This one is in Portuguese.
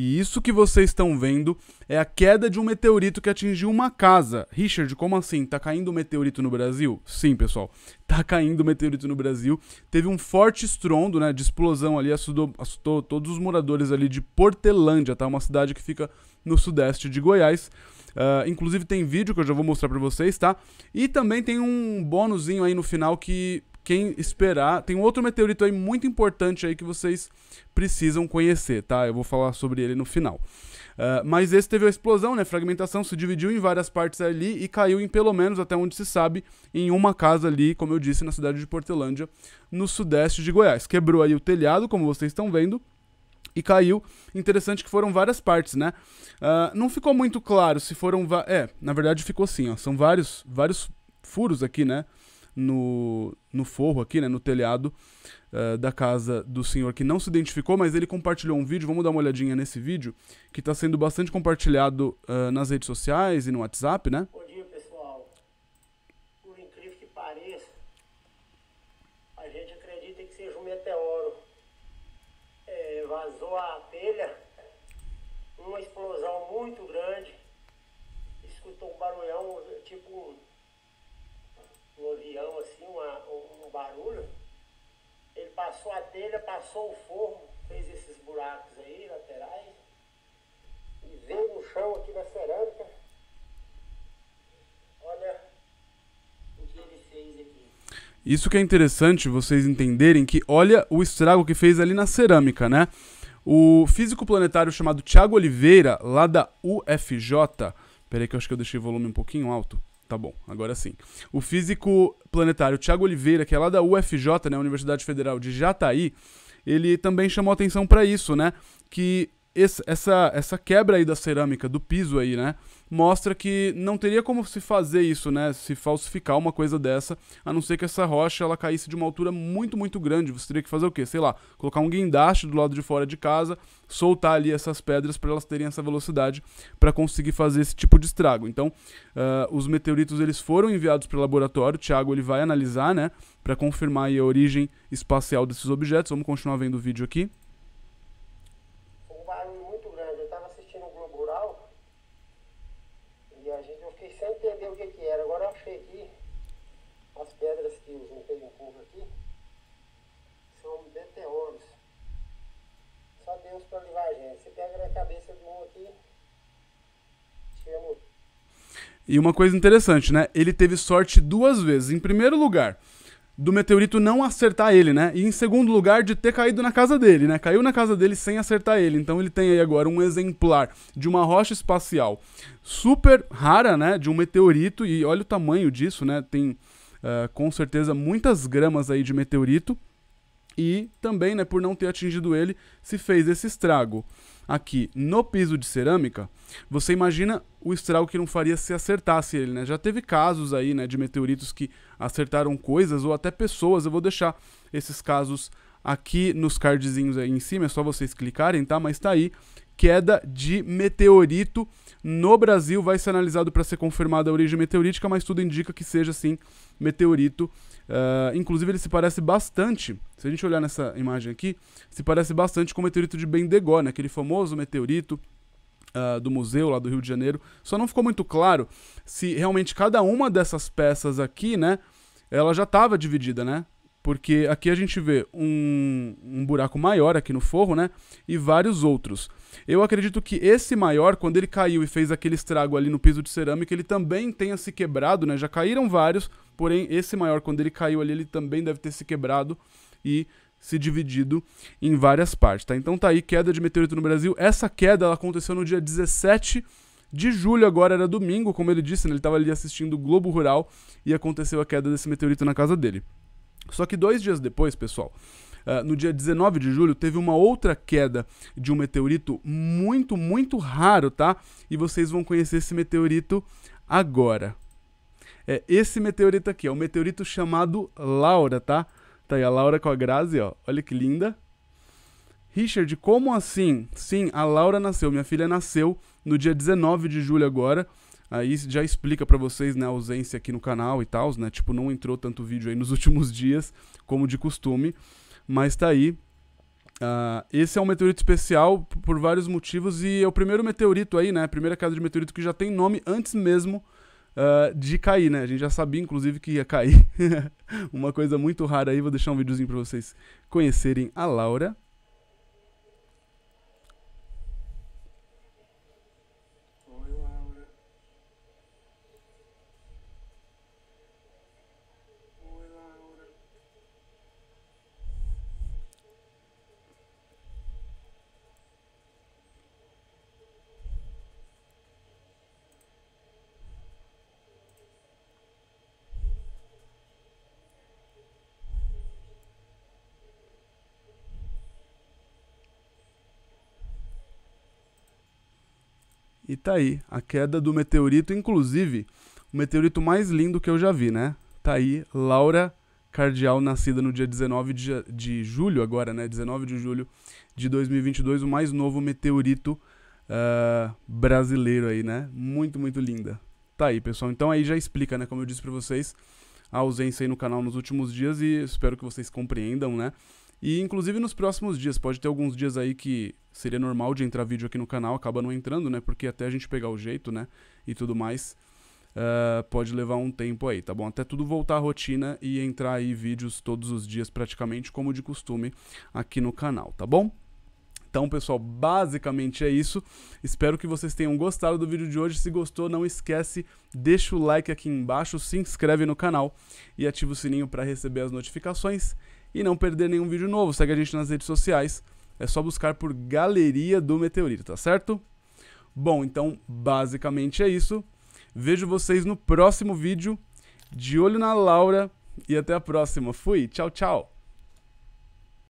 E isso que vocês estão vendo é a queda de um meteorito que atingiu uma casa. Richard, como assim? Tá caindo um meteorito no Brasil? Sim, pessoal. Tá caindo um meteorito no Brasil. Teve um forte estrondo, né, de explosão ali, assustou, assustou todos os moradores ali de Portelândia, tá? Uma cidade que fica no sudeste de Goiás. Uh, inclusive tem vídeo que eu já vou mostrar para vocês, tá? E também tem um bônusinho aí no final que, quem esperar, tem um outro meteorito aí muito importante aí que vocês precisam conhecer, tá? Eu vou falar sobre ele no final. Uh, mas esse teve uma explosão, né? Fragmentação se dividiu em várias partes ali e caiu em pelo menos, até onde se sabe, em uma casa ali, como eu disse, na cidade de Portelândia, no sudeste de Goiás. Quebrou aí o telhado, como vocês estão vendo e caiu. Interessante que foram várias partes, né? Uh, não ficou muito claro se foram. É, na verdade ficou assim, ó. São vários, vários furos aqui, né? no, no forro aqui, né, no telhado uh, da casa do senhor que não se identificou, mas ele compartilhou um vídeo, vamos dar uma olhadinha nesse vídeo, que está sendo bastante compartilhado uh, nas redes sociais e no WhatsApp, né? Bom dia, pessoal. Por incrível que pareça, a gente acredita que seja um meteoro. É, vazou a telha, uma explosão muito grande, telha, passou o forro, fez esses buracos aí laterais e veio no chão aqui da cerâmica. Olha o que ele fez aqui. Isso que é interessante vocês entenderem que olha o estrago que fez ali na cerâmica, né? O físico planetário chamado Tiago Oliveira, lá da UFJ, peraí que eu acho que eu deixei o volume um pouquinho alto. Tá bom, agora sim. O físico planetário Tiago Oliveira, que é lá da UFJ, né, Universidade Federal de Jataí, ele também chamou atenção para isso, né? Que esse, essa, essa quebra aí da cerâmica, do piso aí, né? Mostra que não teria como se fazer isso, né? Se falsificar uma coisa dessa, a não ser que essa rocha ela caísse de uma altura muito, muito grande. Você teria que fazer o quê? Sei lá, colocar um guindaste do lado de fora de casa, soltar ali essas pedras para elas terem essa velocidade para conseguir fazer esse tipo de estrago. Então, uh, os meteoritos eles foram enviados para o laboratório. O Thiago ele vai analisar, né? Para confirmar a origem espacial desses objetos. Vamos continuar vendo o vídeo aqui. aqui as pedras que eu juntei um pouco aqui, são meteoros. Só Deus para livrar a gente. Você pega a cabeça de um aqui, tira E uma coisa interessante, né? Ele teve sorte duas vezes. Em primeiro lugar, do meteorito não acertar ele, né? E em segundo lugar, de ter caído na casa dele, né? Caiu na casa dele sem acertar ele. Então ele tem aí agora um exemplar de uma rocha espacial super rara, né? De um meteorito. E olha o tamanho disso, né? Tem uh, com certeza muitas gramas aí de meteorito. E também, né, por não ter atingido ele, se fez esse estrago aqui no piso de cerâmica, você imagina o estrago que não faria se acertasse ele, né? Já teve casos aí, né, de meteoritos que acertaram coisas ou até pessoas. Eu vou deixar esses casos aqui nos cardzinhos aí em cima, é só vocês clicarem, tá? Mas tá aí queda de meteorito no Brasil. Vai ser analisado para ser confirmada a origem meteorítica, mas tudo indica que seja sim meteorito. Uh, inclusive, ele se parece bastante. Se a gente olhar nessa imagem aqui, se parece bastante com o meteorito de Bendegó, né? aquele famoso meteorito Uh, do museu lá do Rio de Janeiro. Só não ficou muito claro se realmente cada uma dessas peças aqui, né, ela já estava dividida, né? Porque aqui a gente vê um, um buraco maior aqui no forro, né? E vários outros. Eu acredito que esse maior, quando ele caiu e fez aquele estrago ali no piso de cerâmica, ele também tenha se quebrado, né? Já caíram vários, porém esse maior, quando ele caiu ali, ele também deve ter se quebrado e se dividido em várias partes, tá? Então tá aí, queda de meteorito no Brasil. Essa queda, ela aconteceu no dia 17 de julho, agora era domingo, como ele disse, né? Ele estava ali assistindo o Globo Rural e aconteceu a queda desse meteorito na casa dele. Só que dois dias depois, pessoal, Uh, no dia 19 de julho, teve uma outra queda de um meteorito muito, muito raro, tá? E vocês vão conhecer esse meteorito agora. É esse meteorito aqui, é um meteorito chamado Laura, tá? Tá aí a Laura com a Grazi, ó. Olha que linda. Richard, como assim? Sim, a Laura nasceu, minha filha nasceu no dia 19 de julho agora. Aí já explica para vocês, né, a ausência aqui no canal e tal, né? Tipo, não entrou tanto vídeo aí nos últimos dias, como de costume, mas tá aí. Uh, esse é um meteorito especial por vários motivos e é o primeiro meteorito aí, né? Primeira casa de meteorito que já tem nome antes mesmo uh, de cair, né? A gente já sabia, inclusive, que ia cair. Uma coisa muito rara aí, vou deixar um videozinho para vocês conhecerem a Laura. E tá aí, a queda do meteorito, inclusive, o meteorito mais lindo que eu já vi, né? Tá aí, Laura Cardial, nascida no dia 19 de, de julho, agora, né? 19 de julho de 2022, o mais novo meteorito uh, brasileiro aí, né? Muito, muito linda. Tá aí, pessoal. Então aí já explica, né? Como eu disse para vocês, a ausência aí no canal nos últimos dias e espero que vocês compreendam, né? E inclusive nos próximos dias, pode ter alguns dias aí que seria normal de entrar vídeo aqui no canal, acaba não entrando, né? Porque até a gente pegar o jeito, né? E tudo mais, uh, pode levar um tempo aí, tá bom? Até tudo voltar à rotina e entrar aí vídeos todos os dias praticamente, como de costume, aqui no canal, tá bom? Então, pessoal, basicamente é isso. Espero que vocês tenham gostado do vídeo de hoje. Se gostou, não esquece, deixa o like aqui embaixo, se inscreve no canal e ativa o sininho para receber as notificações e não perder nenhum vídeo novo. Segue a gente nas redes sociais, é só buscar por Galeria do Meteorito, tá certo? Bom, então basicamente é isso. Vejo vocês no próximo vídeo. De olho na Laura e até a próxima. Fui, tchau, tchau.